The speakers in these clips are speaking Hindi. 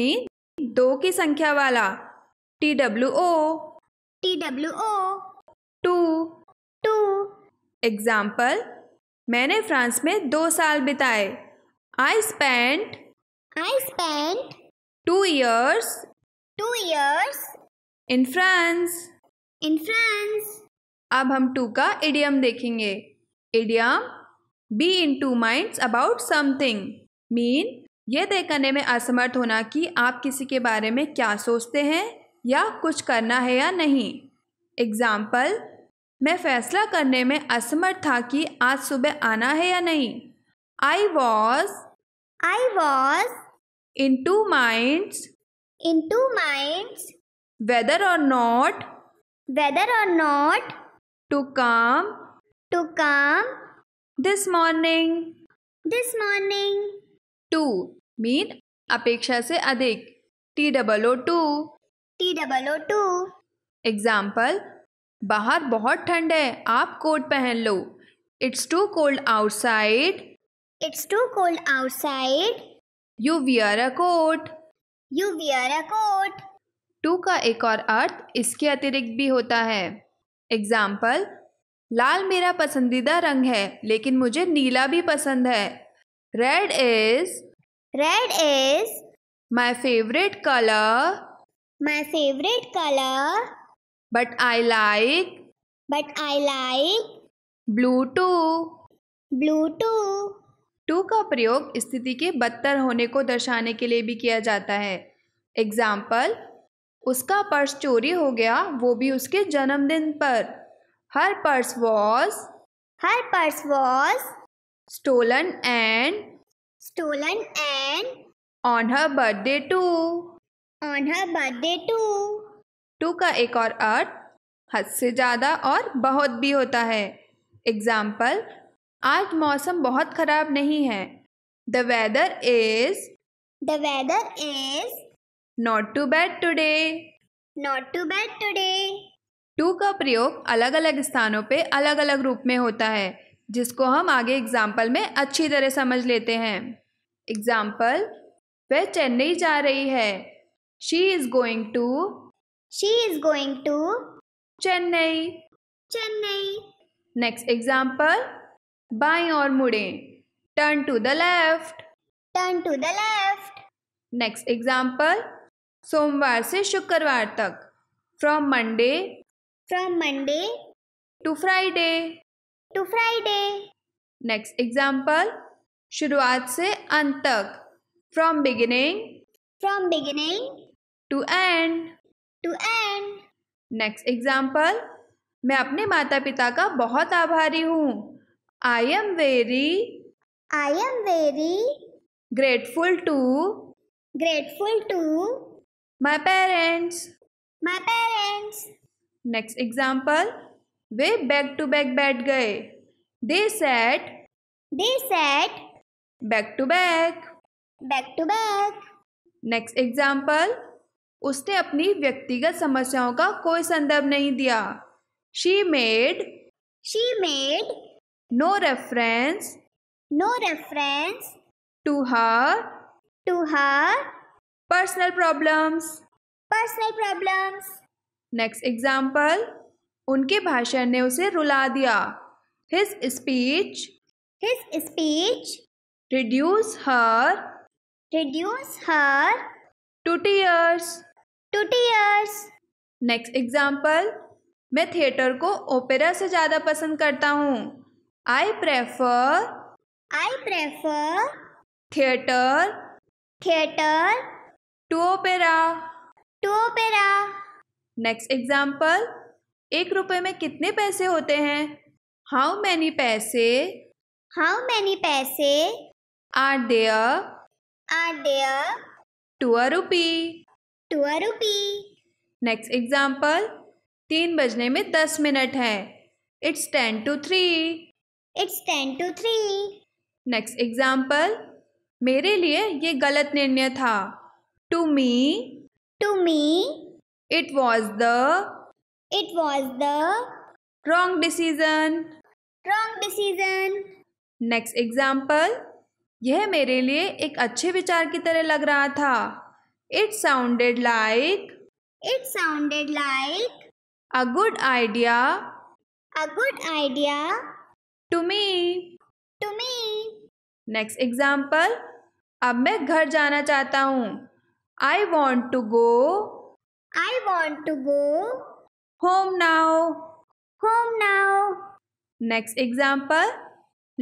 में दो की संख्या वाला T W O T W O two two example मैंने फ्रांस में दो साल बिताए I spent I spent two years two years in France in France अब हम टू का इडियम देखेंगे idiom be in two minds about something mean यह तय करने में असमर्थ होना कि आप किसी के बारे में क्या सोचते हैं या कुछ करना है या नहीं एग्ज़ाम्पल मैं फैसला करने में असमर्थ था कि आज सुबह आना है या नहीं I was I was in two minds in two mind whether or not whether or not to come to come this morning this morning too mean अपेक्षा से अधिक T double O too T double O too example बाहर बहुत ठंड है आप कोट पहन लो it's too cold outside it's too cold outside you wear a coat you wear a coat too का एक और अर्थ इसके अतिरिक्त भी होता है एग्जाम्पल लाल मेरा पसंदीदा रंग है लेकिन मुझे नीला भी पसंद है red is Red is my favorite color. My favorite color. But I like. But I like. Blue too. Blue too. Too का प्रयोग स्थिति के बदतर होने को दर्शाने के लिए भी किया जाता है एग्जाम्पल उसका पर्स चोरी हो गया वो भी उसके जन्मदिन पर her purse was her purse was stolen and stolen and on her birthday too. On her birthday too. Too का एक और अर्थ हद से ज़्यादा और बहुत भी होता है एग्जाम्पल आज मौसम बहुत खराब नहीं है the weather is the weather is not too bad today not too bad today too का प्रयोग अलग अलग स्थानों पे अलग अलग रूप में होता है जिसको हम आगे एग्जाम्पल में अच्छी तरह समझ लेते हैं एग्जाम्पल वह चेन्नई जा रही है she is going to she is going to Chennai Chennai next example बाई और मुड़े turn to the left turn to the left next example सोमवार से शुक्रवार तक from Monday from Monday to Friday to Friday next example शुरुआत से अंत तक from beginning from beginning to end to end next example मैं अपने माता पिता का बहुत आभारी हूँ I am very I am very grateful to grateful to my parents my parents next example वे बैक टू बैक बैठ गए they sat they sat back to back back to back next example उसने अपनी व्यक्तिगत समस्याओं का कोई संदर्भ नहीं दिया she made she made no reference no reference to her to her personal problems personal problems next example उनके भाषण ने उसे रुला दिया his speech his speech reduce her reduce her to tears to tears next example मैं थिएटर को ओपेरा से ज़्यादा पसंद करता हूँ I prefer I prefer theatre theatre to opera to opera next example एक रुपए में कितने पैसे होते हैं how many paise how many paise are there are there to a rupee to a rupee next example तीन बजने में दस मिनट है it's ten to three it's ten to three next example मेरे लिए ये गलत निर्णय था to me to me it was the It was the wrong decision. Wrong decision. Next example. यह मेरे लिए एक अच्छे विचार की तरह लग रहा था it sounded like it sounded like a good idea a good idea to me to me next example अब मैं घर जाना चाहता हूँ I want to go I want to go home now home now next example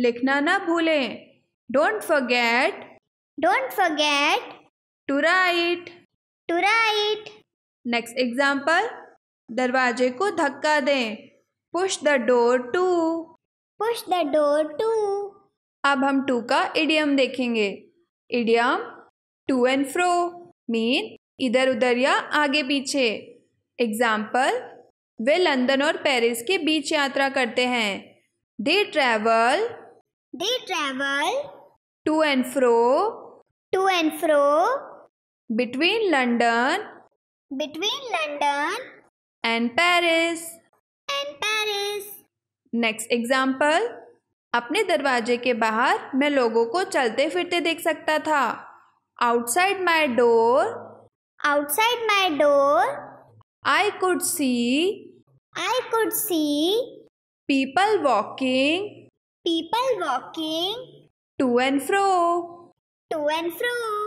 लिखना ना भूलें don't forget don't forget to write to write next example दरवाजे को धक्का दें push the door to push the door to अब हम टू का इडियम देखेंगे idiom to and fro mean इधर उधर या आगे पीछे एग्जाम्पल वे लंदन और पेरिस के बीच यात्रा करते हैं they travel they travel to and fro to and fro between London between London and Paris and Paris next example अपने दरवाजे के बाहर मैं लोगों को चलते फिरते देख सकता था outside my door outside my door I could see I could see people walking, people walking to and fro, to and fro.